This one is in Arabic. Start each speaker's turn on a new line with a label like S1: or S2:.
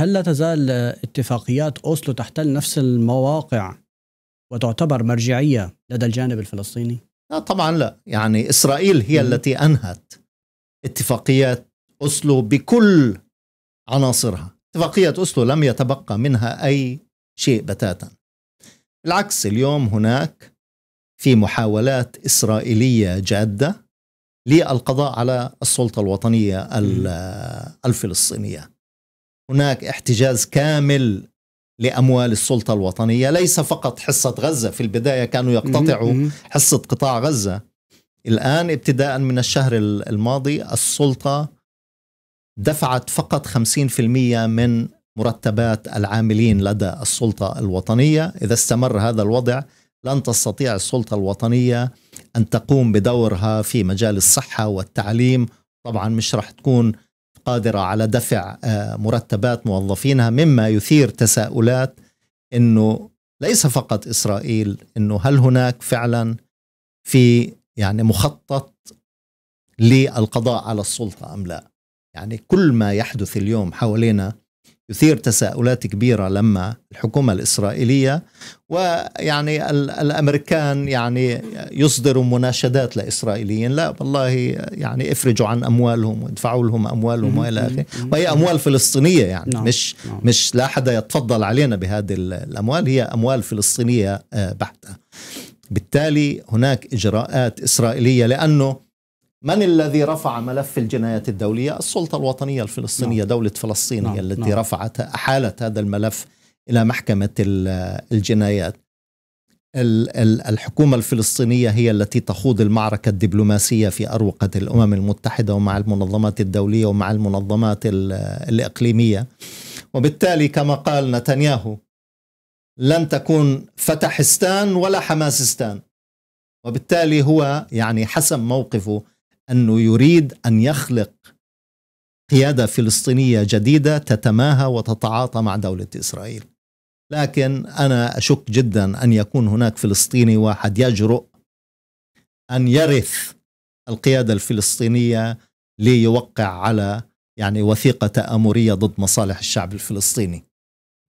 S1: هل لا تزال اتفاقيات أوسلو تحتل نفس المواقع وتعتبر مرجعية لدى الجانب الفلسطيني؟ لا طبعا لا يعني إسرائيل هي م. التي أنهت اتفاقيات أوسلو بكل عناصرها اتفاقية أوسلو لم يتبقى منها أي شيء بتاتا بالعكس اليوم هناك في محاولات إسرائيلية جادة للقضاء على السلطة الوطنية الفلسطينية هناك احتجاز كامل لاموال السلطه الوطنيه ليس فقط حصه غزه في البدايه كانوا يقتطعوا حصه قطاع غزه الان ابتداء من الشهر الماضي السلطه دفعت فقط 50% من مرتبات العاملين لدى السلطه الوطنيه اذا استمر هذا الوضع لن تستطيع السلطه الوطنيه ان تقوم بدورها في مجال الصحه والتعليم طبعا مش راح تكون قادرة على دفع آه، مرتبات موظفينها مما يثير تساؤلات أنه ليس فقط إسرائيل أنه هل هناك فعلا في يعني مخطط للقضاء على السلطة أم لا يعني كل ما يحدث اليوم حوالينا يثير تساؤلات كبيره لما الحكومه الاسرائيليه ويعني الامريكان يعني يصدروا مناشدات لاسرائيليين لا والله يعني افرجوا عن اموالهم وادفعوا لهم اموالهم والى اخره وهي اموال فلسطينيه يعني نعم. مش نعم. مش لا حدا يتفضل علينا بهذه الاموال هي اموال فلسطينيه بحته آه، بالتالي هناك اجراءات اسرائيليه لانه من الذي رفع ملف الجنايات الدولية؟ السلطة الوطنية الفلسطينية نعم. دولة فلسطين نعم. هي التي نعم. رفعت أحالت هذا الملف إلى محكمة الجنايات الحكومة الفلسطينية هي التي تخوض المعركة الدبلوماسية في أروقة الأمم المتحدة ومع المنظمات الدولية ومع المنظمات الإقليمية وبالتالي كما قال نتنياهو لن تكون فتحستان ولا حماسستان وبالتالي هو يعني حسم موقفه انه يريد ان يخلق قياده فلسطينيه جديده تتماهى وتتعاطى مع دوله اسرائيل. لكن انا اشك جدا ان يكون هناك فلسطيني واحد يجرؤ ان يرث القياده الفلسطينيه ليوقع على يعني وثيقه تامريه ضد مصالح الشعب الفلسطيني.